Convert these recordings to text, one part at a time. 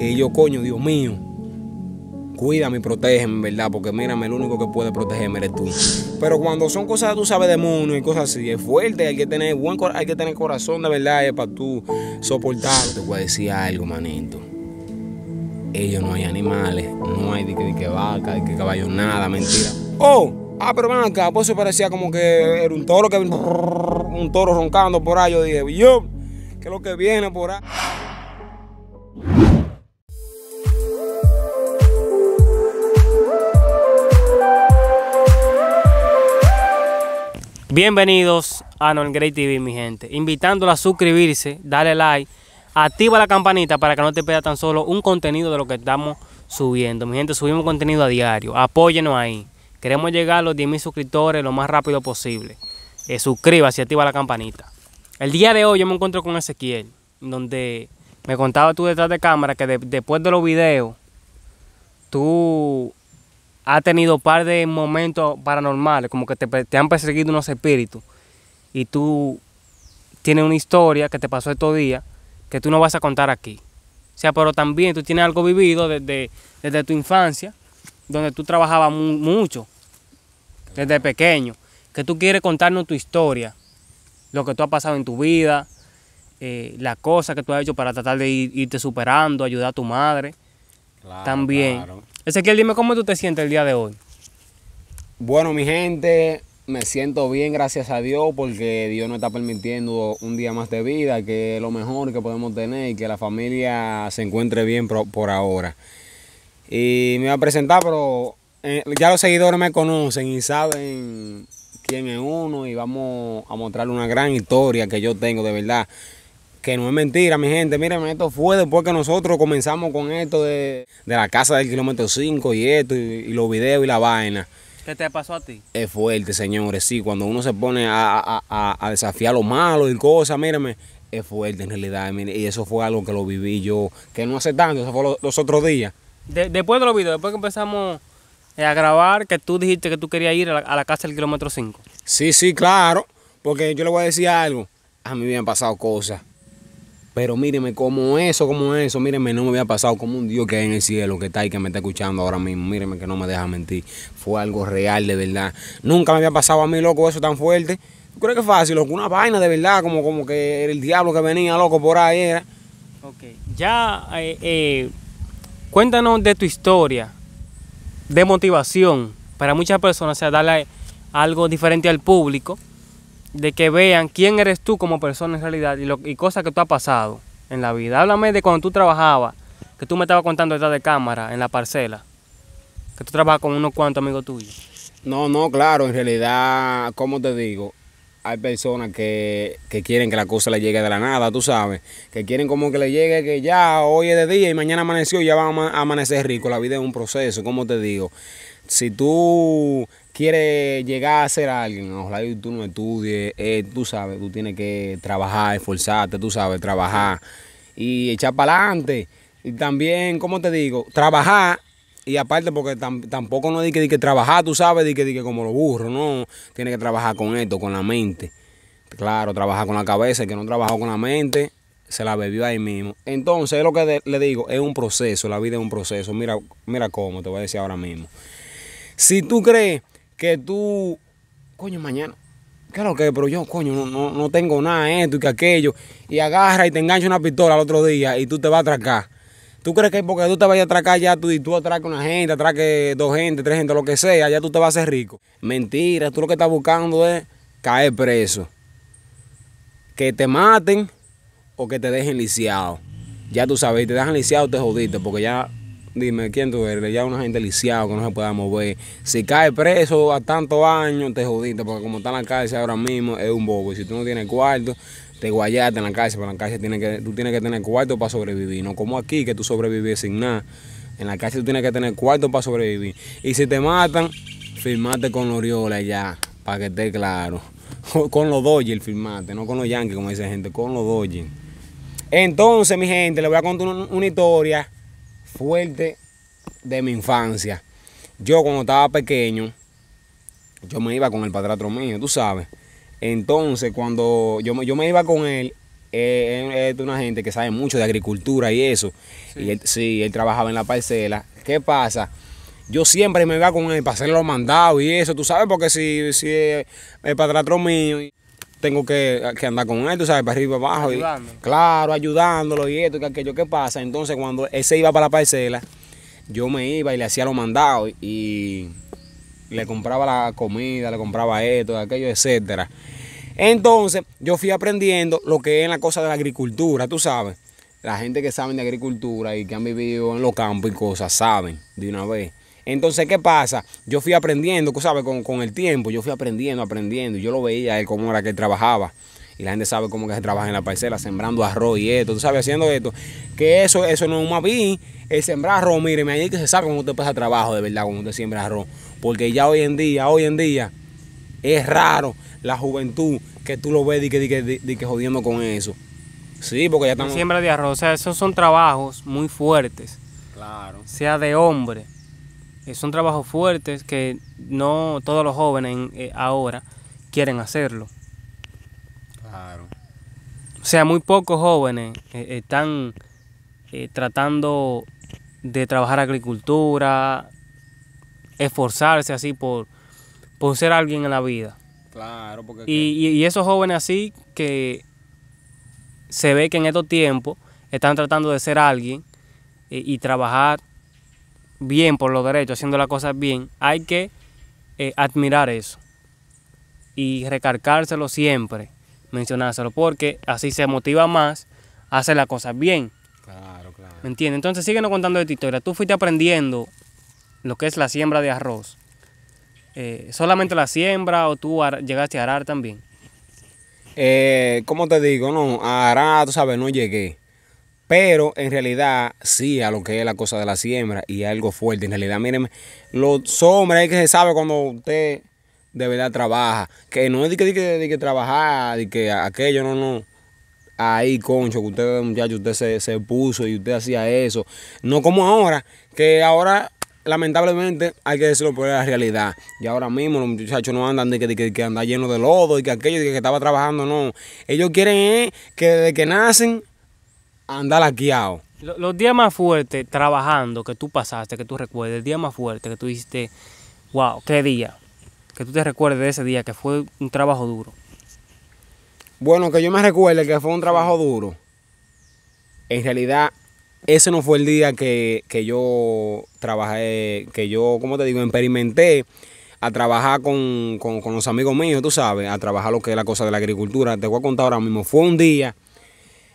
Y yo, coño, Dios mío, cuídame y protégeme, ¿verdad? Porque mírame, el único que puede protegerme eres tú. Pero cuando son cosas, tú sabes, mundo y cosas así, es fuerte, hay que tener buen hay que tener corazón de verdad eh, para tú soportar. Te voy a decir algo, manito. Ellos no hay animales, no hay de que, que vaca, de que caballo, nada, mentira. ¡Oh! Ah, pero ven pues eso parecía como que era un toro que un toro roncando por ahí. Yo dije, yo, que es lo que viene por ahí? Bienvenidos a Noel Great TV, mi gente. Invitándola a suscribirse, darle like, activa la campanita para que no te pierdas tan solo un contenido de lo que estamos subiendo. Mi gente, subimos contenido a diario. Apóyenos ahí. Queremos llegar a los 10.000 suscriptores lo más rápido posible. Eh, suscríbase y activa la campanita. El día de hoy yo me encuentro con Ezequiel, donde me contaba tú detrás de cámara que después de los videos, tú has tenido par de momentos paranormales, como que te, han perseguido unos espíritus. Y tú tienes una historia que te pasó estos días que tú no vas a contar aquí. O sea, pero también tú tienes algo vivido desde, desde tu infancia, donde tú trabajabas mucho, desde pequeño, que tú quieres contarnos tu historia, lo que tú has pasado en tu vida, eh, ...la las cosas que tú has hecho para tratar de irte superando, ayudar a tu madre. también. Ezequiel, dime cómo tú te sientes el día de hoy. Bueno, mi gente, me siento bien, gracias a Dios, porque Dios nos está permitiendo un día más de vida, que es lo mejor que podemos tener y que la familia se encuentre bien por, ahora. Y me voy a presentar, pero eh, ya los seguidores me conocen y saben quién es uno y vamos a mostrarle una gran historia que yo tengo, de verdad que no es mentira, mi gente. Miren, esto fue después que nosotros comenzamos con esto de, la casa del kilómetro 5 y esto, y, los videos y la vaina. ¿Qué te pasó a ti? Es fuerte, señores, sí. Cuando uno se pone a, a, a, desafiar lo malo y cosas, mírenme, es fuerte en realidad. y eso fue algo que lo viví yo, que no hace tanto, eso fue los otros días. después de los videos, después que empezamos eh, a grabar, que tú dijiste que tú querías ir a la casa del kilómetro 5. Sí, sí, claro, porque yo le voy a decir algo. A mí me han pasado cosas pero míreme, como eso, como eso, míreme, no me había pasado como un Dios que hay en el cielo, que está ahí, que me está escuchando ahora mismo. Míreme que no me deja mentir. Fue algo real, de verdad. Nunca me había pasado a mí, loco, eso tan fuerte. creo crees que es fácil, loco? Una vaina de verdad, como, como que el diablo que venía, loco, por ahí era. Ok. Ya, eh, eh, cuéntanos de tu historia, de motivación, para muchas personas, o sea, darle algo diferente al público de que vean quién eres tú como persona en realidad y, lo, y cosas que tú has pasado en la vida. Háblame de cuando tú trabajabas, que tú me estabas contando detrás de cámara, en la parcela, que tú trabajas con unos cuantos amigos tuyos. No, no, claro, en realidad, como te digo, hay personas que, que, quieren que la cosa le llegue de la nada, tú sabes, que quieren como que le llegue que ya hoy es de día y mañana amaneció y ya va a amanecer rico. La vida es un proceso, como te digo. Si tú Quiere llegar a ser alguien, ojalá tú no estudies, eh, tú sabes, tú tienes que trabajar, esforzarte, tú sabes, trabajar y echar para adelante. Y también, ¿cómo te digo? Trabajar y aparte porque tampoco no di que, trabajar, tú sabes, di que, di como lo burro, no, tiene que trabajar con esto, con la mente. Claro, trabajar con la cabeza, el que no trabajó con la mente, se la bebió ahí mismo. Entonces, es lo que le digo, es un proceso, la vida es un proceso. Mira, mira cómo, te voy a decir ahora mismo. Si tú crees que tú, coño, mañana, lo que, pero yo, coño, no, no, no tengo nada, esto y que aquello, y agarra y te engancha una pistola al otro día y tú te vas a atracar. ¿Tú crees que porque tú te vayas a atracar ya tú, y tú atracas una gente, atraques dos gente, tres gente, lo que sea, ya tú te vas a hacer rico? Mentira, tú lo que estás buscando es caer preso. Que te maten o que te dejen lisiado. Ya tú sabes, te dejan lisiado, te jodiste, porque ya Dime, ¿quién tú eres? Ya una gente lisiada, que no se pueda mover. Si cae preso a tantos años, te jodiste, porque como está en la cárcel ahora mismo, es un bobo. Y si tú no tienes cuarto, te guayaste en la cárcel, pero en la cárcel tienes que, tú tienes que tener cuarto para sobrevivir. No como aquí, que tú sobrevives sin nada. En la cárcel tú tienes que tener cuarto para sobrevivir. Y si te matan, firmate con Loriola ya, para que esté claro. con los Dodgers firmate, no con los Yankees, como dice gente, con los Dodgers. Entonces, mi gente, le voy a contar una historia fuerte de mi infancia. Yo cuando estaba pequeño, yo me iba con el padrastro mío, tú sabes. Entonces, cuando yo, yo me iba con él, eh, es una gente que sabe mucho de agricultura y eso. Y él, sí, él trabajaba en la parcela. ¿Qué pasa? Yo siempre me iba con él para hacer los mandados y eso, tú sabes, porque si, si el padrastro mío tengo que, andar con él, tú sabes, para arriba abajo, y claro, ayudándolo y esto y aquello. que pasa? Entonces, cuando ese iba para la parcela, yo me iba y le hacía los mandados y le compraba la comida, le compraba esto, aquello, etcétera. Entonces, yo fui aprendiendo lo que es la cosa de la agricultura, tú sabes. La gente que sabe de agricultura y que han vivido en los campos y cosas saben de una vez entonces, ¿qué pasa? Yo fui aprendiendo, ¿sabes? Con, con el tiempo, yo fui aprendiendo, aprendiendo. yo lo veía él cómo era que trabajaba. Y la gente sabe cómo que se trabaja en la parcela, sembrando arroz y esto, tú sabes, haciendo esto. Que eso, eso no es un el sembrar arroz, míreme, ahí que se sabe cómo usted pasa trabajo de verdad, cómo usted siembra arroz. Porque ya hoy en día, hoy en día, es raro la juventud que tú lo ves y que, que jodiendo con eso. Sí, porque ya estamos. Siembra de arroz, o sea, esos son trabajos muy fuertes. Claro. Sea de hombre. Eh, son trabajos fuertes que no todos los jóvenes eh, ahora quieren hacerlo. Claro. O sea, muy pocos jóvenes eh, están tratando de trabajar agricultura, esforzarse así por, ser alguien en la vida. Claro, porque... y esos jóvenes así que se ve que en estos tiempos están tratando de ser alguien y trabajar bien por los derechos, haciendo las cosas bien, hay que eh, admirar eso y recarcárselo siempre, mencionárselo, porque así se motiva más a hacer las cosas bien. Claro, claro. ¿Me entiendes? Entonces síguenos contando de tu historia. Tú fuiste aprendiendo lo que es la siembra de arroz. Eh, ¿Solamente la siembra o tú llegaste a arar también? Eh, ¿Cómo te digo? No, a arar, tú sabes, no llegué. Pero en realidad, sí, a lo que es la cosa de la siembra y algo fuerte. En realidad, miren, los hombres hay que se sabe cuando usted de verdad trabaja. Que no es de que, de que, de que trabajar, de que aquello, no, no. Ahí, concho, que usted, muchacho, usted se, puso y usted hacía eso. No como ahora, que ahora lamentablemente hay que decirlo por la realidad. Y ahora mismo los muchachos no andan de que, de andan lleno de lodo y que aquello de que, estaba trabajando, no. Ellos quieren que desde que nacen andar laqueado. Los días más fuertes trabajando que tú pasaste, que tú recuerdes, el día más fuerte que tú hiciste, wow, qué día, que tú te recuerdes de ese día, que fue un trabajo duro. Bueno, que yo me recuerde que fue un trabajo duro. En realidad, ese no fue el día que, que yo trabajé, que yo, como te digo, experimenté a trabajar con, con, los amigos míos, tú sabes, a trabajar lo que es la cosa de la agricultura. Te voy a contar ahora mismo. Fue un día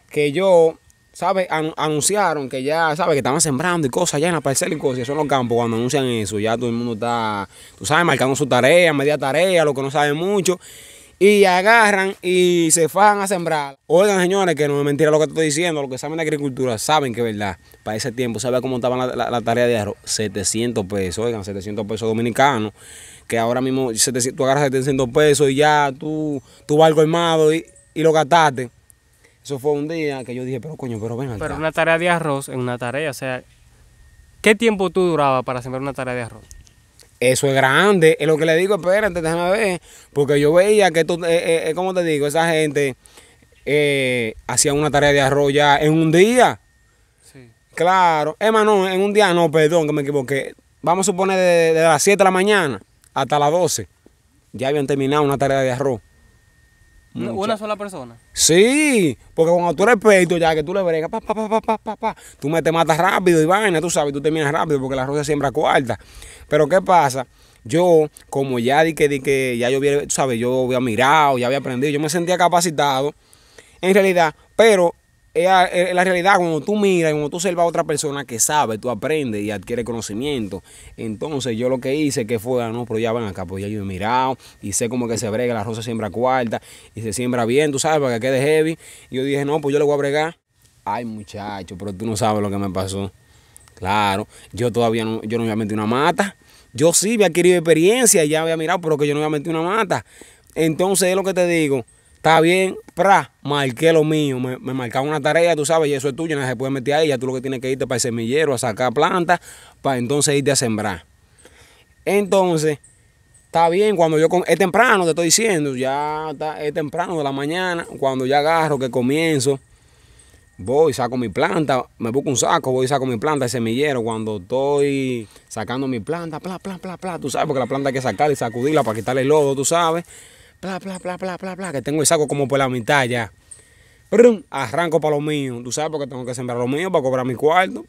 que yo ¿sabe? anunciaron que ya, ¿sabe? Que estaban sembrando y cosas ya en la parcela y cosas. Y eso en los campos, cuando anuncian eso, ya todo el mundo está, tú sabes, marcando su tarea, media tarea, lo que no sabe mucho. Y agarran y se fajan a sembrar. Oigan, señores, que no es mentira lo que estoy diciendo. Los que saben de agricultura saben que es verdad. Para ese tiempo, ¿sabe cómo estaba la, tarea de arroz? 700 pesos, oigan, 700 pesos dominicanos que ahora mismo tú agarras 700 pesos y ya tú, tu barco armado y, y lo gastaste. Eso fue un día que yo dije, pero coño, pero ven acá. Pero una tarea de arroz en una tarea, o sea, ¿qué tiempo tú durabas para sembrar una tarea de arroz? Eso es grande, es lo que le digo, espérate, déjame ver, porque yo veía que tú eh, eh, eh como te digo, esa gente eh, hacía una tarea de arroz ya en un día. Sí. Claro, Hermano, en un día no, perdón que me equivoqué. Vamos a suponer de, de las 7 de la mañana hasta las 12, ya habían terminado una tarea de arroz. Mm, una sola persona. Sí, porque cuando tú eres peito, ya que tú le bregas, pa, pa, pa, pa, pa, pa, tú me te matas rápido y vaina, tú sabes, tú terminas rápido porque la rosa siembra cuarta. Pero ¿qué pasa? Yo, como ya di que, que ya yo había, sabes, yo había mirado, ya había aprendido, yo me sentía capacitado, en realidad, pero es la realidad, cuando tú miras, cuando tú observas a otra persona que sabe, tú aprendes y adquiere conocimiento. Entonces yo lo que hice que fue, ah, no, pero ya ven acá, pues ya yo he mirado y sé cómo que se brega, la rosa siembra cuarta y se siembra bien, tú sabes, para que quede heavy. Y yo dije, no, pues yo le voy a bregar. Ay muchacho, pero tú no sabes lo que me pasó. Claro, yo todavía no, yo no había metido una mata. Yo sí había adquirido experiencia y ya había mirado, pero que yo no había metido una mata. Entonces es lo que te digo Está bien, pra, marqué lo mío. Me, me una tarea, tú sabes, y eso es tuyo, no se puede meter ahí. Ya tú lo que tienes que irte para el semillero a sacar planta, para entonces irte a sembrar. Entonces, está bien, cuando yo. es temprano, te estoy diciendo, ya está, es temprano de la mañana, cuando ya agarro, que comienzo. Voy, saco mi planta, me busco un saco, voy y saco mi planta, el semillero. Cuando estoy sacando mi planta, bla, bla, bla, bla, tú sabes, porque la planta hay que sacar y sacudirla para quitarle el lodo, tú sabes. Que tengo el saco como por la mitad ya. arranco para lo mío. Tú sabes porque tengo que sembrar lo mío para cobrar mi cuarto.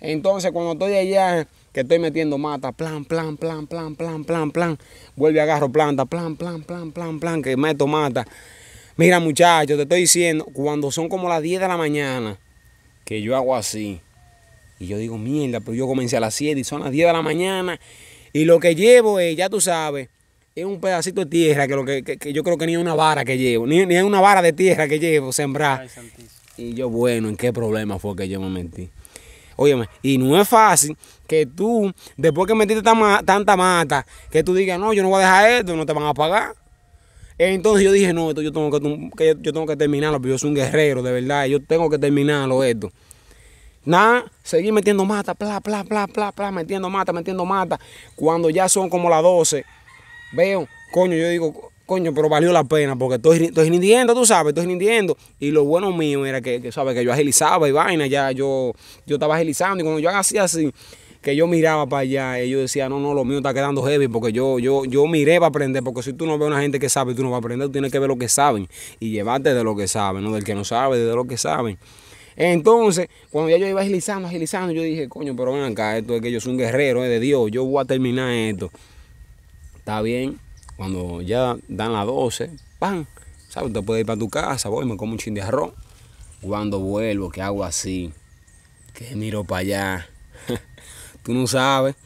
Entonces, cuando estoy allá, que estoy metiendo mata, plan, plan, plan, plan, plan, plan, plan. Vuelve, agarro planta, plan, plan, plan, plan, plan, que meto mata. Mira, muchachos, te estoy diciendo, cuando son como las 10 de la mañana, que yo hago así. Y yo digo, mierda, pero yo comencé a las 7 y son las 10 de la mañana. Y lo que llevo es, ya tú sabes, es un pedacito de tierra que, lo que, yo creo que ni es una vara que llevo, ni, ni es una vara de tierra que llevo sembrar. y yo, bueno, ¿en qué problema fue que yo me metí? Óyeme, y no es fácil que tú, después que metiste tanta mata, que tú digas, no, yo no voy a dejar esto, no te van a pagar. Entonces yo dije, no, esto yo tengo que, yo tengo que terminarlo, porque yo soy un guerrero, de verdad, yo tengo que terminarlo esto. Nada, seguí metiendo mata, bla, bla, bla, bla, bla, metiendo mata, metiendo mata. Cuando ya son como las 12, veo, coño, yo digo, coño, pero valió la pena porque estoy, estoy rindiendo, tú sabes, estoy rindiendo. Y lo bueno mío era que, que ¿sabes? Que yo agilizaba y vaina, ya yo, yo estaba agilizando y cuando yo hacía así, que yo miraba para allá, y yo decía, no, no, lo mío está quedando heavy porque yo, yo, yo miré para aprender, porque si tú no ves a una gente que sabe, tú no vas a aprender, tú tienes que ver lo que saben y llevarte de lo que saben, no del que no sabe, de lo que saben. Entonces, cuando ya yo iba agilizando, agilizando, yo dije, coño, pero ven acá, esto es que yo soy un guerrero, es eh, de Dios, yo voy a terminar esto está bien. Cuando ya dan las 12, ¡pam! ¿Sabes? usted puede ir para tu casa, voy, me como un chin de arroz. Cuando vuelvo, que hago así, que miro para allá. Tú no sabes.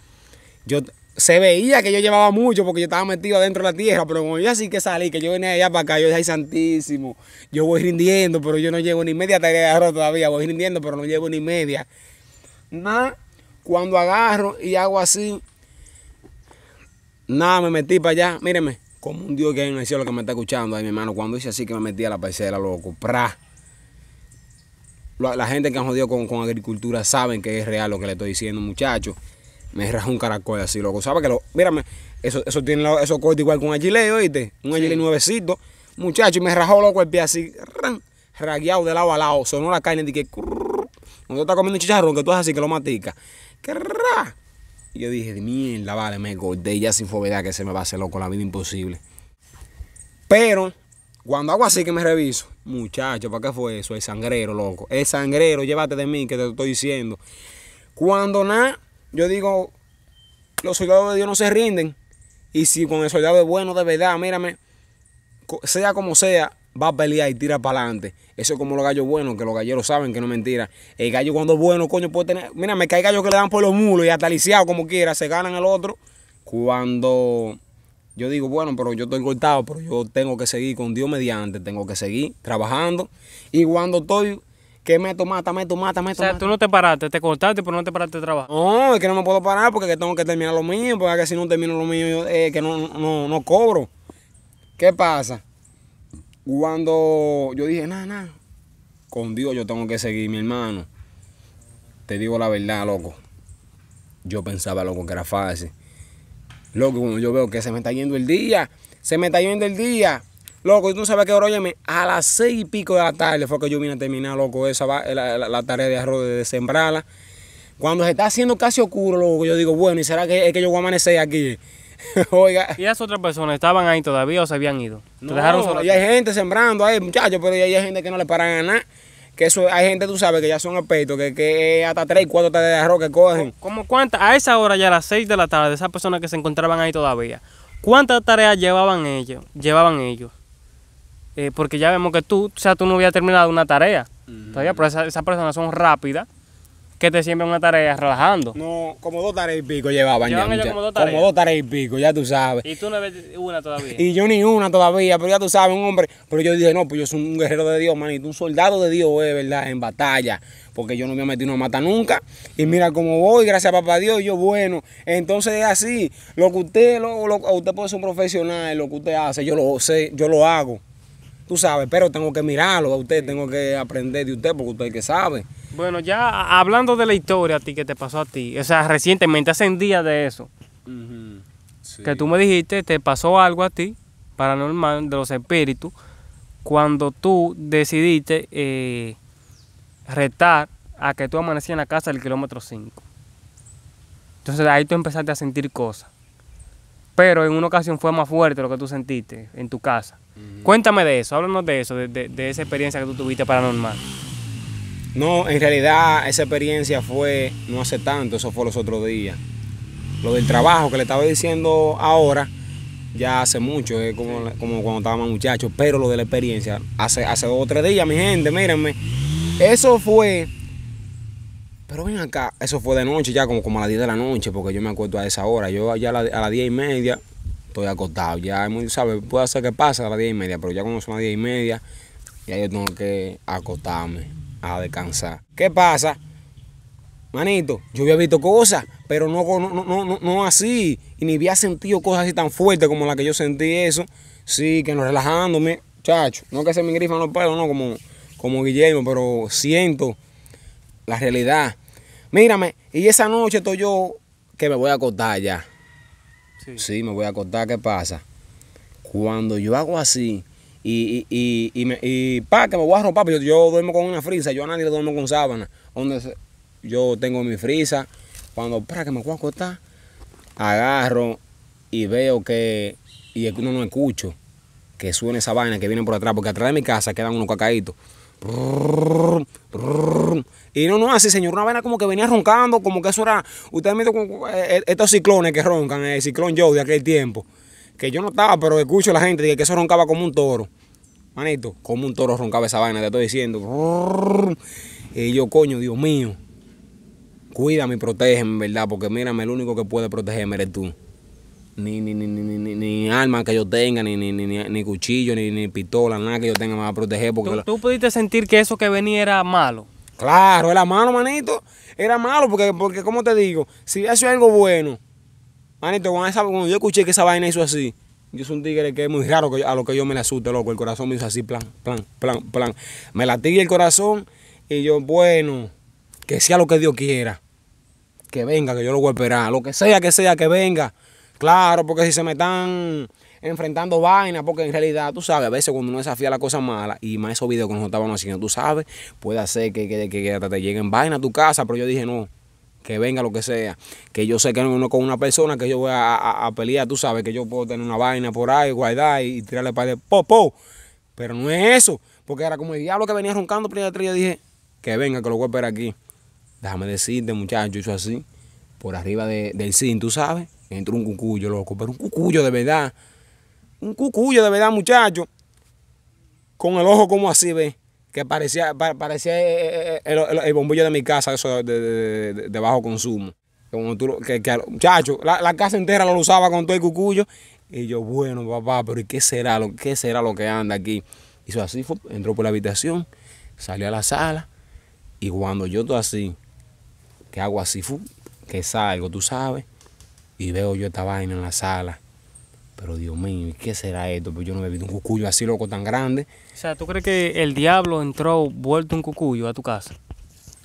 Yo se veía que yo llevaba mucho porque yo estaba metido adentro de la tierra, pero como yo así que salí, que yo venía allá para acá, yo dije, ay santísimo, yo voy rindiendo, pero yo no llevo ni media tarea de arroz todavía, voy rindiendo, pero no llevo ni media. Nada, cuando agarro y hago así, Nada, me metí para allá, míreme, como un Dios que hay en el cielo que me está escuchando ahí, mi hermano. Cuando hice así que me metí a la parcela, loco, pra. La, gente que ha jodido con, agricultura saben que es real lo que le estoy diciendo, muchachos. Me rajó un caracol así, loco. ¿Sabes que lo.? Mírame, eso, eso tiene eso corta igual con un agile, oíste. Un agile nuevecito. Muchacho, me rajó loco el pie así, ran, ragueado de lado a lado. Sonó la carne, dije, cuando tú estás comiendo chicharrón, que tú haces así que lo maticas. ¡Qué ra! Y yo dije, mierda, vale, me engordé ya sin fobia que se me va a hacer loco la vida imposible. Pero cuando hago así que me reviso, muchacho, ¿para qué fue eso? El sangrero, loco. El sangrero, llévate de mí que te estoy diciendo. Cuando nada, yo digo, los soldados de Dios no se rinden. Y si con el soldado es bueno de verdad, mírame, sea como sea, va a pelear y tira para adelante. Eso es como los gallos buenos, que los galleros saben que no es mentira. El gallo cuando es bueno, coño, puede tener. Mira, me cae gallos que le dan por los mulos y hasta como quiera, se ganan al otro. Cuando yo digo, bueno, pero yo estoy cortado, pero yo tengo que seguir con Dios mediante, tengo que seguir trabajando. Y cuando estoy que meto, mata, meto, mata, meto. O sea, tú no te paraste, te cortaste, pero no te paraste de trabajo. No, es que no me puedo parar porque tengo que terminar lo mío, porque si no termino lo mío, eh, que no, no cobro. ¿Qué pasa? Cuando yo dije, nada, nada, con Dios yo tengo que seguir, mi hermano. Te digo la verdad, loco. Yo pensaba, loco, que era fácil. Loco, cuando yo veo que se me está yendo el día, se me está yendo el día. Loco, y tú sabes que ahora, óyeme, a las seis y pico de la tarde fue que yo vine a terminar, loco, esa la, tarea de arroz, de sembrarla. Cuando se está haciendo casi oscuro, loco, yo digo, bueno, ¿y será que es que yo voy a amanecer aquí? Oiga. ¿Y esas otras personas estaban ahí todavía o se habían ido? Y hay gente sembrando ahí, muchachos, pero hay gente que no le paran a nada. Que eso, hay gente, tú sabes, que ya son expertos, que, que hasta tres, cuatro tareas de arroz que cogen. ¿Cómo cuántas? A esa hora, ya a las 6 de la tarde, esas personas que se encontraban ahí todavía, ¿cuántas tareas llevaban ellos? Llevaban ellos. Eh, porque ya vemos que tú, o sea, tú no habías terminado una tarea. Todavía, pero esas personas son rápidas que te siempre una tarea relajando. No, como dos tareas y pico llevaban ya. como, dos tareas y pico, ya tú sabes. Y tú no ves una todavía. y yo ni una todavía, pero ya tú sabes, un hombre. Pero yo dije, no, pues yo soy un guerrero de Dios, manito, un soldado de Dios, es eh, verdad, en batalla. Porque yo no me he metido a mata nunca. Y mira cómo voy, gracias a papá Dios, yo bueno. Entonces es así, lo que usted, lo, lo, usted puede ser un profesional, lo que usted hace, yo lo sé, yo lo hago tú sabes, pero tengo que mirarlo a usted, tengo que aprender de usted porque usted que sabe. Bueno, ya hablando de la historia a ti que te pasó a ti, o sea, recientemente, hace un día de eso, que tú me dijiste, te pasó algo a ti, paranormal, de los espíritus, cuando tú decidiste eh, retar a que tú amanecías en la casa del kilómetro 5. Entonces ahí tú empezaste a sentir cosas pero en una ocasión fue más fuerte lo que tú sentiste en tu casa. Cuéntame de eso, háblanos de eso, de, esa experiencia que tú tuviste paranormal. No, en realidad esa experiencia fue no hace tanto, eso fue los otros días. Lo del trabajo que le estaba diciendo ahora, ya hace mucho, es como, cuando estábamos muchachos, pero lo de la experiencia, hace, hace dos o tres días, mi gente, mírenme, eso fue pero ven acá, eso fue de noche ya, como, a las 10 de la noche, porque yo me acuerdo a esa hora. Yo ya a, la, las 10 y media estoy acostado. Ya, ¿sabes? Puede ser que pase a las 10 y media, pero ya como son las 10 y media, ya yo tengo que acostarme a descansar. ¿Qué pasa? Manito, yo había visto cosas, pero no, no, no, no, así. Y ni había sentido cosas así tan fuertes como la que yo sentí eso. Sí, que no relajándome, chacho. No que se me grifan los pelos, no, como, como Guillermo, pero siento la realidad. Mírame, y esa noche estoy yo que me voy a acostar ya. Sí, me voy a acostar, ¿qué pasa? Cuando yo hago así y, y, pa, que me voy a romper, pues yo, yo duermo con una frisa, yo a nadie le duermo con sábana. Donde yo tengo mi frisa, cuando para que me voy a acostar, agarro y veo que, y uno no escucho, que suene esa vaina que viene por atrás, porque atrás de mi casa quedan unos cacaitos. Y no, no, así, señor, una vaina como que venía roncando, como que eso era. Ustedes han eh, eh, estos ciclones que roncan, eh, el ciclón Joe de aquel tiempo. Que yo no estaba, pero escucho a la gente que eso roncaba como un toro. Manito, como un toro roncaba esa vaina, te estoy diciendo. Y yo, coño, Dios mío. Cuídame y protégeme, ¿verdad? Porque mírame, el único que puede protegerme eres tú ni, ni, arma que yo tenga, ni, ni, cuchillo, ni, pistola, nada que yo tenga me a proteger. Porque ¿Tú, pudiste sentir que eso que venía era malo? Claro, era malo, manito. Era malo porque, porque como te digo, si eso es algo bueno, manito, cuando, yo escuché que esa vaina hizo así, yo soy un tigre que es muy raro a lo que yo me le asuste, loco. El corazón me hizo así, plan, plan, plan, plan. Me latigue el corazón y yo, bueno, que sea lo que Dios quiera. Que venga, que yo lo voy a esperar. Lo que sea, que sea, que venga. Claro, porque si se me están enfrentando vainas, porque en realidad, tú sabes, a veces cuando uno desafía la cosa mala, y más esos videos que nosotros estábamos haciendo, tú sabes, puede hacer que, que, te lleguen vainas a tu casa, pero yo dije, no, que venga lo que sea, que yo sé que no con una persona que yo voy a, pelear, tú sabes que yo puedo tener una vaina por ahí, guardar y, tirarle para el popo, pero no es eso, porque era como el diablo que venía roncando pero yo dije, que venga, que lo voy a esperar aquí. Déjame decirte, muchacho, yo así, por arriba del sin, tú sabes, Entró un cucuyo, loco, pero un cucuyo de verdad. Un cucuyo de verdad, muchacho. Con el ojo como así, ve. Que parecía, parecía eh, eh, eh, el, bombillo de mi casa, eso de, bajo consumo. Como que, muchacho, la, casa entera lo usaba con todo el cucuyo. Y yo, bueno, papá, pero ¿y qué será lo, qué será lo que anda aquí? Hizo así, entró por la habitación, salió a la sala. Y cuando yo estoy así, que hago así, fue, que salgo, tú sabes y veo yo esta vaina en la sala. Pero Dios mío, ¿qué será esto? Pues yo no he visto un cucuyo así loco tan grande. O sea, ¿tú crees que el diablo entró vuelto un cucuyo a tu casa?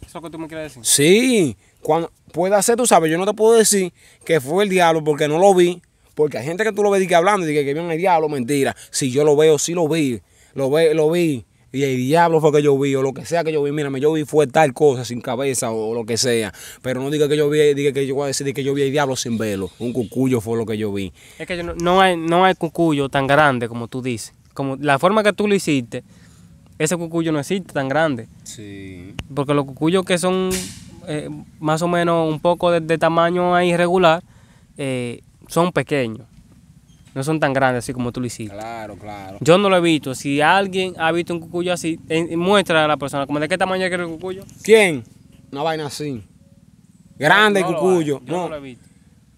¿Eso que tú me quieres decir? Sí, cuando pueda ser, tú sabes, yo no te puedo decir que fue el diablo porque no lo vi. Porque hay gente que tú lo ves y que hablando y que, que vio el diablo, mentira. Si yo lo veo, sí lo vi. Lo, ve, lo vi y el diablo fue que yo vi, o lo que sea que yo vi, mírame, yo vi fue tal cosa sin cabeza o lo que sea, pero no diga que yo vi, diga que yo voy a decir que yo vi el diablo sin velo, un cucuyo fue lo que yo vi. Es que no, no, hay, no hay cucuyo tan grande como tú dices, como la forma que tú lo hiciste, ese cucuyo no existe tan grande. Sí. Porque los cucuyos que son eh, más o menos un poco de, tamaño irregular, eh, son pequeños no son tan grandes así como tú lo hiciste. Claro, claro. Yo no lo he visto. Si alguien ha visto un cucuyo así, muestra a la persona. como de qué tamaño es el cucuyo? ¿Quién? Una vaina así. Grande el cucuyo. Yo no. lo he visto.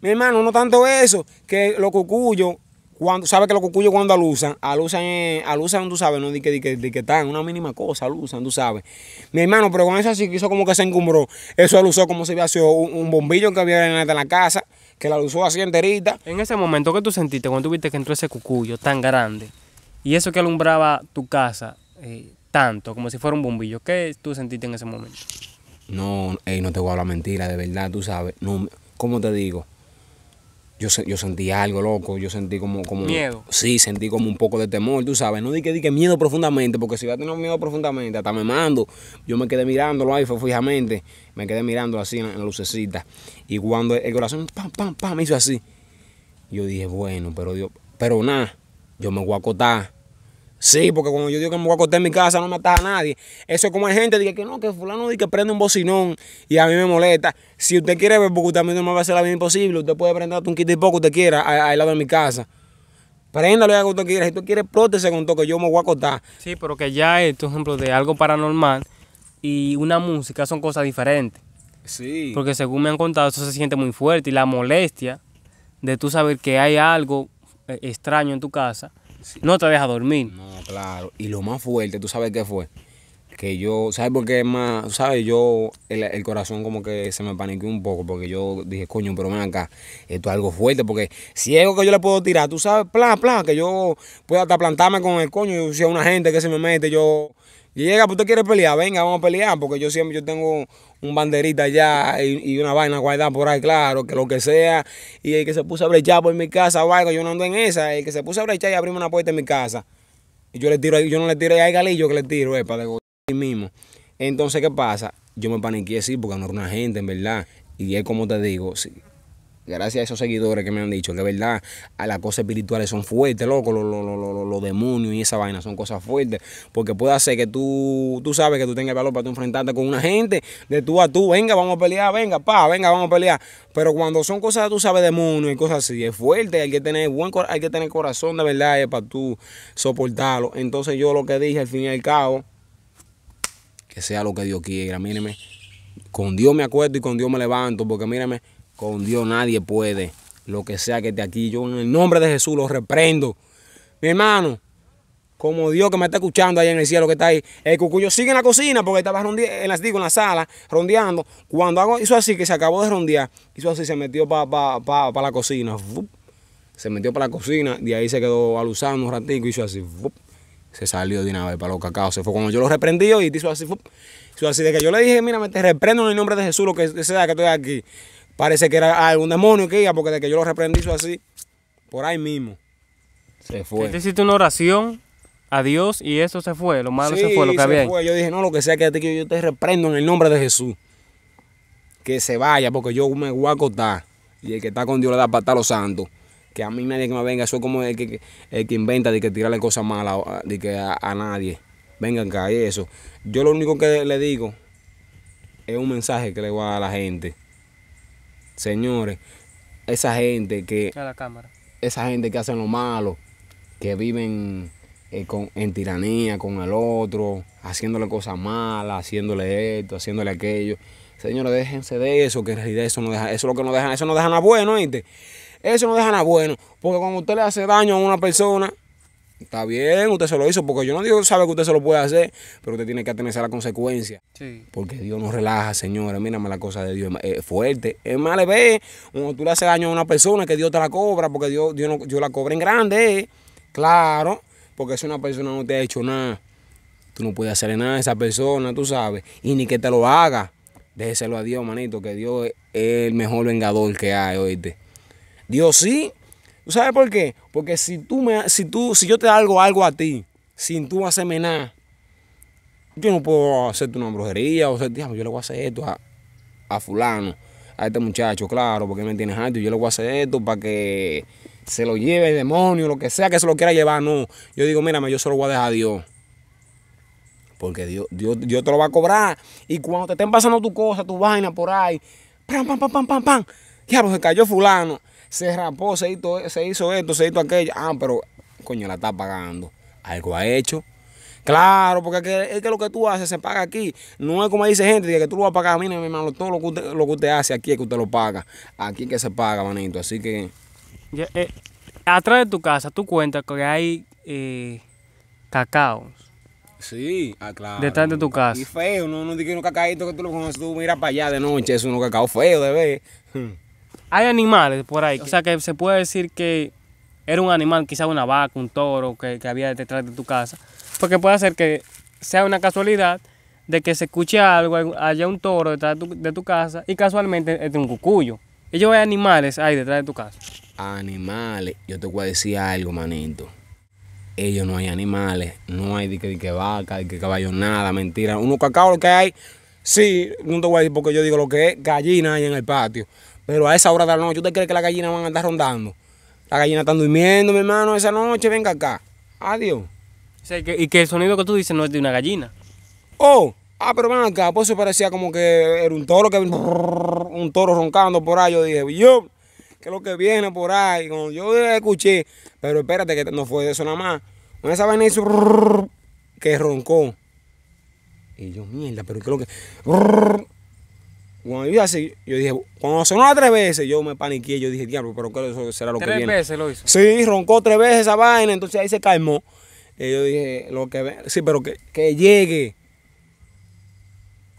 Mi hermano, no tanto eso, que los cucuyos, cuando, sabes que los cucuyos cuando alusan, alusan, eh, tú sabes, no di que, están, una mínima cosa, alusan, tú sabes. Mi hermano, pero con eso así que hizo como que se encumbró. Eso alusó como si hubiera sido un bombillo que había en la casa que la usó así enterita. En ese momento, ¿qué tú sentiste cuando tuviste que entró ese cucuyo tan grande? Y eso que alumbraba tu casa eh, tanto, como si fuera un bombillo. ¿Qué tú sentiste en ese momento? No, ey, no te voy a hablar mentira, de verdad, tú sabes. No, ¿Cómo te digo? yo, yo sentí algo, loco. Yo sentí como, como. Miedo. Sí, sentí como un poco de temor, tú sabes. No di que, di miedo profundamente, porque si va a tener miedo profundamente, hasta me mando. Yo me quedé mirándolo ahí, fue fijamente. Me quedé mirando así en la, lucecita. Y cuando el, corazón, pam, pam, pam, me hizo así. Yo dije, bueno, pero Dios, pero nada, yo me voy a acotar Sí, porque cuando yo digo que me voy a acostar en mi casa no me a nadie. Eso es como hay gente que, que no, que fulano dice que prende un bocinón y a mí me molesta. Si usted quiere ver, porque usted no me va a hacer la vida imposible, usted puede prender un kit y poco usted quiera al lado de mi casa. Préndalo y que usted quiera. Si usted quiere, prótese con todo que yo me voy a acostar. Sí, pero que ya esto, ejemplo, de algo paranormal y una música son cosas diferentes. Sí. Porque según me han contado, eso se siente muy fuerte y la molestia de tú saber que hay algo eh, extraño en tu casa no te deja dormir. No, claro. Y lo más fuerte, ¿tú sabes qué fue? Que yo, ¿sabes por qué es más? ¿Sabes? Yo, el, corazón como que se me paniqueó un poco porque yo dije, coño, pero ven acá, esto es algo fuerte porque si es que yo le puedo tirar, tú sabes, bla, bla, que yo pueda hasta plantarme con el coño y si a una gente que se me mete, yo y llega, pues usted quiere pelear, venga, vamos a pelear, porque yo siempre yo tengo un banderita allá y, una vaina guardada por ahí, claro, que lo que sea. Y el que se puso a brechar por mi casa o algo, yo no ando en esa. El que se puso a brechar y abrimos una puerta en mi casa. Y yo le tiro yo no le tiro ahí al galillo que le tiro, eh, para de mismo. Entonces, ¿qué pasa? Yo me paniqué, así porque no era una gente, en verdad. Y es como te digo, sí, gracias a esos seguidores que me han dicho, que verdad, a las cosas espirituales son fuertes, loco, los demonios y esa vaina son cosas fuertes, porque puede hacer que tú, tú sabes que tú tengas valor para enfrentarte con una gente de tú a tú, venga, vamos a pelear, venga, pa, venga, vamos a pelear, pero cuando son cosas, tú sabes, demonios y cosas así, es fuerte, hay que tener buen hay que tener corazón de verdad eh, para tú soportarlo, entonces yo lo que dije al fin y al cabo, que sea lo que Dios quiera, míreme, con Dios me acuerdo y con Dios me levanto, porque mírame, con Dios nadie puede. Lo que sea que esté aquí, yo en el nombre de Jesús lo reprendo. Mi hermano, como Dios que me está escuchando ahí en el cielo que está ahí. El cucuyo sigue en la cocina porque estaba en las digo en la sala rondeando. Cuando hago, hizo así que se acabó de rondear, hizo así, se metió para la cocina. Se metió para la cocina, de ahí se quedó alusando un ratico, hizo así. Se salió de una vez para los cacaos. Se fue cuando yo lo reprendí y hizo así. Hizo así de que yo le dije, mira, me te reprendo en el nombre de Jesús, lo que sea que estoy aquí. Parece que era algún ah, demonio que iba, porque de que yo lo reprendí, eso así, por ahí mismo. Se fue. Te hiciste una oración a Dios y eso se fue, lo malo se fue, lo que había. Yo dije, no, lo que sea que yo, yo te reprendo en el nombre de Jesús. Que se vaya, porque yo me voy a acostar. Y el que está con Dios le da para los santos. Que a mí nadie que me venga, eso es como el que, el que inventa de que tirarle cosas malas ah, de que a, nadie. Vengan acá, eso. Yo lo único que le digo es un mensaje que le voy a a la gente. Señores, esa gente que... la cámara. Esa gente que hacen lo malo, que viven eh, con, en tiranía con el otro, haciéndole cosas malas, haciéndole esto, haciéndole aquello. Señores, déjense de eso, que en realidad eso no deja, eso lo que no deja, eso no deja nada bueno, ¿oíste? Eso no deja nada bueno, porque cuando usted le hace daño a una persona, Está bien, usted se lo hizo, porque yo no digo sabe que usted se lo puede hacer, pero usted tiene que atenerse a la consecuencia. Sí. Porque Dios nos relaja, señores. Mírame la cosa de Dios, es eh, fuerte. Es más, le ve, cuando tú le haces daño a una persona, que Dios te la cobra, porque Dios, Dios, no, Dios la cobra en grande. Eh. Claro, porque si una persona no te ha hecho nada, tú no puedes hacerle nada a esa persona, tú sabes, y ni que te lo haga. Déjeselo a Dios, manito, que Dios es el mejor vengador que hay, oíste. Dios sí ¿Tú sabes por qué? Porque si, tú me, si, tú, si yo te hago algo a ti, sin tú hacerme nada, yo no puedo hacerte una brujería o sea, yo le voy a hacer esto a, fulano, a este muchacho, claro, porque me tienes alto, yo le voy a hacer esto para que se lo lleve el demonio, lo que sea que se lo quiera llevar, no. Yo digo, mírame, yo se lo voy a dejar a Dios. Porque Dios, Dios, te lo va a cobrar. Y cuando te estén pasando tu cosa, tu vaina por ahí, pam, pam, pam, pam, pam, pam, ya, se cayó fulano se rapó, se hizo, esto, se hizo aquello. Ah, pero coño, la está pagando. Algo ha hecho. Claro, porque es que, lo que tú haces se paga aquí. No es como dice gente que tú lo vas a pagar. mí, mi hermano, todo lo que, usted, hace aquí es que usted lo paga. Aquí es que se paga, manito. Así que. Eh, atrás de tu casa, tú cuentas que hay eh, cacaos. Sí, ah, claro. Detrás de tu casa. Y feo, no, no digo unos cacaitos que tú lo conoces, tú miras para allá de noche, es un cacao feo de ver hay animales por ahí. O sea, que se puede decir que era un animal, quizá una vaca, un toro que, había detrás de tu casa. Porque puede ser que sea una casualidad de que se escuche algo, haya un toro detrás de tu, casa y casualmente es de un cucuyo. Ellos yo animales ahí detrás de tu casa. Animales, yo te voy a decir algo, manito. Ellos no hay animales, no hay de que, vaca, de que caballo, nada, mentira. Uno cacao lo que hay, sí, no te voy a decir porque yo digo lo que es, gallina hay en el patio. Pero a esa hora de la noche, ¿usted cree que las gallinas van a andar rondando? Las gallinas están durmiendo, mi hermano, esa noche, venga acá. Adiós. y que el sonido que tú dices no es de una gallina. Oh, ah, pero ven acá, por pues eso parecía como que era un toro que un toro roncando por ahí. Yo dije, yo, que es lo que viene por ahí. Cuando yo escuché, pero espérate que no fue eso nada más. Con esa vaina hizo que roncó. Y yo, mierda, pero creo que. Cuando yo, así, yo dije, cuando sonó tres veces, yo me paniqué, yo dije, diablo, pero ¿qué eso será lo que viene? Tres veces lo hizo. Sí, roncó tres veces esa vaina, entonces ahí se calmó. Y yo dije, lo que sí, pero que, llegue,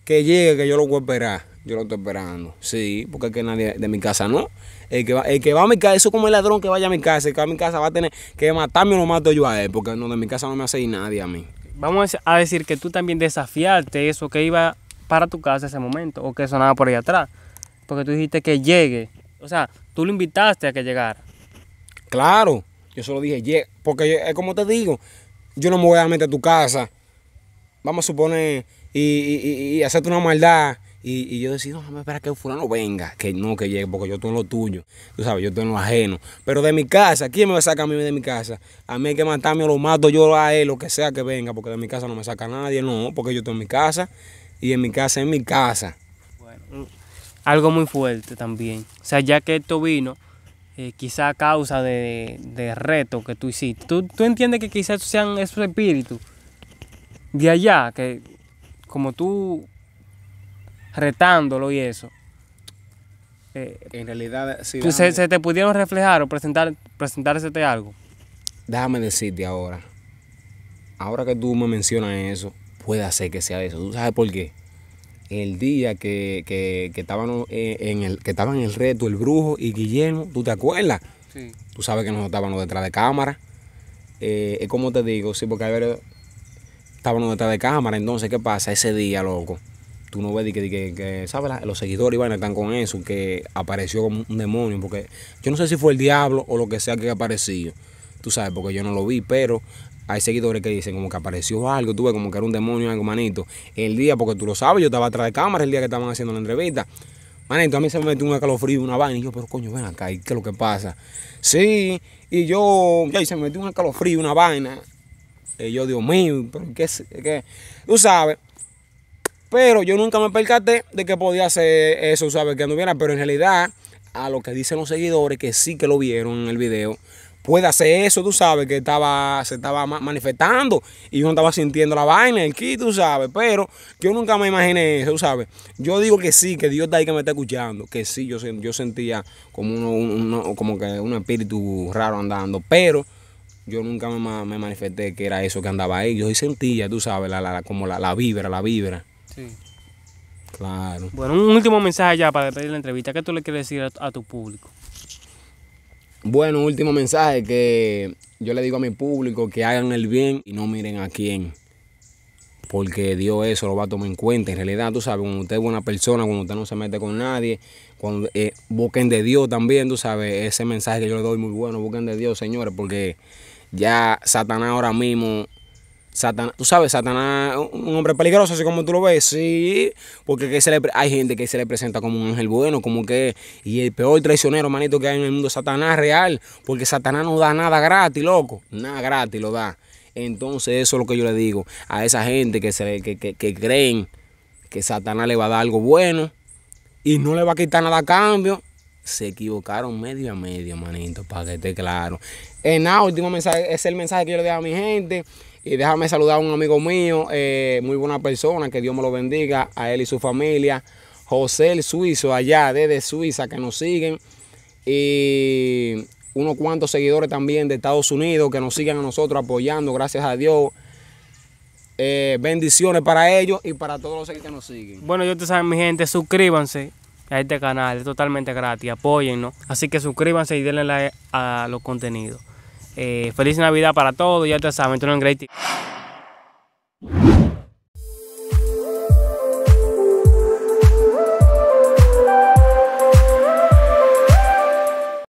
que llegue, que yo lo voy a esperar. Yo lo estoy esperando. Sí, porque es que nadie de mi casa no. El que va, a mi casa, eso como el ladrón que vaya a mi casa, el que va a mi casa va a tener que matarme o lo mato yo a él, porque no, de mi casa no me hace ir nadie a mí. Vamos a decir que tú también desafiaste eso que iba para tu casa ese momento o que sonaba por ahí atrás. Porque tú dijiste que llegue. O sea, tú lo invitaste a que llegara. Claro, yo solo dije, yeah, porque es eh, como te digo, yo no me voy a meter a tu casa. Vamos a suponer y, hacerte una maldad. Y, yo decido, no, espera que el fulano venga, que no, que llegue, porque yo estoy en lo tuyo, tú sabes, yo estoy en lo ajeno. Pero de mi casa, ¿quién me va a sacar a mí de mi casa? A mí hay que matarme, o lo mato yo a él, lo que sea que venga, porque de mi casa no me saca nadie, no, porque yo estoy en mi casa y en mi casa en mi casa. Bueno, algo muy fuerte también. O sea, ya que esto vino, eh, quizá a causa de, de, reto que tú hiciste, ¿tú, tú entiendes que quizás sean esos espíritus de allá, que como tú retándolo y eso. Eh, en realidad, se, te pudieron reflejar o presentar, presentársete algo? Déjame decirte ahora, ahora que tú me mencionas eso, puede hacer que sea eso. ¿Tú sabes por qué? El día que, que, estaban, eh, en el, que estaban el reto el brujo y Guillermo, ¿tú te acuerdas? Sí. Tú sabes que nosotros estábamos detrás de cámara. Eh, es como te digo, sí, porque a ver, estábamos detrás de cámara. Entonces, ¿qué pasa ese día, loco? Tú no ves que, que, que ¿sabes? Los seguidores a están con eso, que apareció como un demonio, porque yo no sé si fue el diablo o lo que sea que apareció tú sabes, porque yo no lo vi, pero hay seguidores que dicen como que apareció algo, tuve como que era un demonio, algo, manito. El día, porque tú lo sabes, yo estaba atrás de cámara el día que estaban haciendo la entrevista. Manito, a mí se me metió un escalofrío, una vaina. Y yo, pero coño, ven acá, ¿y qué es lo que pasa? Sí, y yo, ya, y se me metió un escalofrío, una vaina. Y yo, Dios mío, ¿qué es? Qué? Tú sabes. Pero yo nunca me percaté de que podía hacer eso, ¿sabes? Que anduviera. Pero en realidad, a lo que dicen los seguidores, que sí que lo vieron en el video, puede hacer eso, tú sabes, que estaba, se estaba manifestando y no estaba sintiendo la vaina, el kit, tú sabes, pero yo nunca me imaginé eso, tú sabes. Yo digo que sí, que Dios está ahí que me está escuchando, que sí, yo, yo sentía como, uno, como que un espíritu raro andando, pero yo nunca me, manifesté que era eso que andaba ahí. Yo sentía, tú sabes, la, como la, la vibra, la vibra. Sí. Claro. Bueno, un último mensaje ya para despedir la entrevista. ¿Qué tú le quieres decir a tu público? Bueno, último mensaje que yo le digo a mi público que hagan el bien y no miren a quién. Porque Dios eso lo va a tomar en cuenta. En realidad, tú sabes, cuando usted es buena persona, cuando usted no se mete con nadie, cuando eh, busquen de Dios también, tú sabes, ese mensaje que yo le doy muy bueno, busquen de Dios, señores, porque ya Satanás ahora mismo Satanás, tú sabes, Satanás un hombre peligroso, así como tú lo ves, sí, porque que se le, hay gente que se le presenta como un ángel bueno, como que, y el peor traicionero, manito, que hay en el mundo, Satanás real, porque Satanás no da nada gratis, loco, nada gratis lo da. Entonces eso es lo que yo le digo a esa gente que, se, que, creen que Satanás le va a dar algo bueno y no le va a quitar nada a cambio se equivocaron medio a medio, manito, para que esté claro. En último mensaje, es el mensaje que yo le doy a mi gente. Y déjame saludar a un amigo mío, eh, muy buena persona, que Dios me lo bendiga, a él y su familia. José el Suizo, allá desde Suiza, que nos siguen. Y unos cuantos seguidores también de Estados Unidos que nos siguen a nosotros apoyando, gracias a Dios. Eh, bendiciones para ellos y para todos los que nos siguen. Bueno, yo te saben, mi gente, suscríbanse a este canal, es totalmente gratis, apóyennos. Así que suscríbanse y denle like a los contenidos. Eh, feliz Navidad para todos, ya te saben, tú no en